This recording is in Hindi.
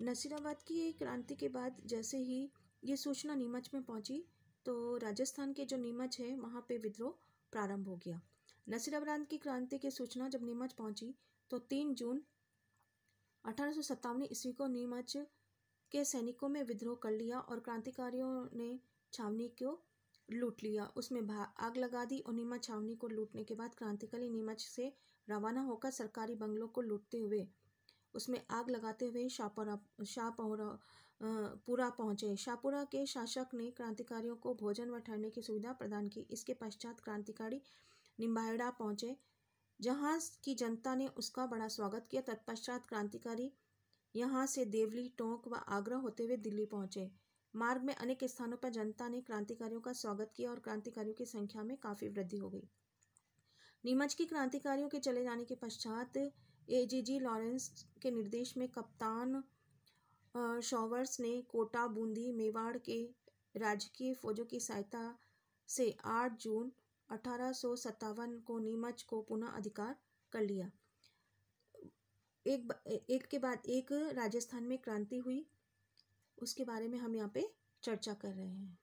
नसीराबाद की क्रांति के बाद जैसे ही ये सूचना नीमच में पहुंची तो राजस्थान के जो नीमच है वहाँ पे विद्रोह प्रारंभ हो गया नसीराबाद की क्रांति की सूचना जब नीमच पहुंची तो तीन जून अठारह ईस्वी को नीमच के सैनिकों में विद्रोह कर लिया और क्रांतिकारियों ने छावनी को लूट लिया उसमें आग लगा दी और नीमच छावनी को लूटने के बाद क्रांतिकारी नीमच से रवाना होकर सरकारी बंगलों को लूटते हुए उसमें आग लगाते हुए शाहपुरा शाहपुरा पूरा पहुंचे शाहपुरा के शासक ने क्रांतिकारियों को भोजन व ठहरने की सुविधा प्रदान की इसके पश्चात क्रांतिकारी निम्बाहेड़ा पहुंचे जहां की जनता ने उसका बड़ा स्वागत किया तत्पश्चात क्रांतिकारी यहां से देवली टोंक व आगरा होते हुए दिल्ली पहुंचे मार्ग में अनेक स्थानों पर जनता ने क्रांतिकारियों का स्वागत किया और क्रांतिकारियों की संख्या में काफ़ी वृद्धि हो गई नीमच की क्रांतिकारियों के चले जाने के पश्चात ए जी जी लॉरेंस के निर्देश में कप्तान शॉवर्स ने कोटा बूंदी मेवाड़ के राजकीय फौजों की सहायता से 8 जून अठारह को नीमच को पुनः अधिकार कर लिया एक एक के बाद एक राजस्थान में क्रांति हुई उसके बारे में हम यहाँ पे चर्चा कर रहे हैं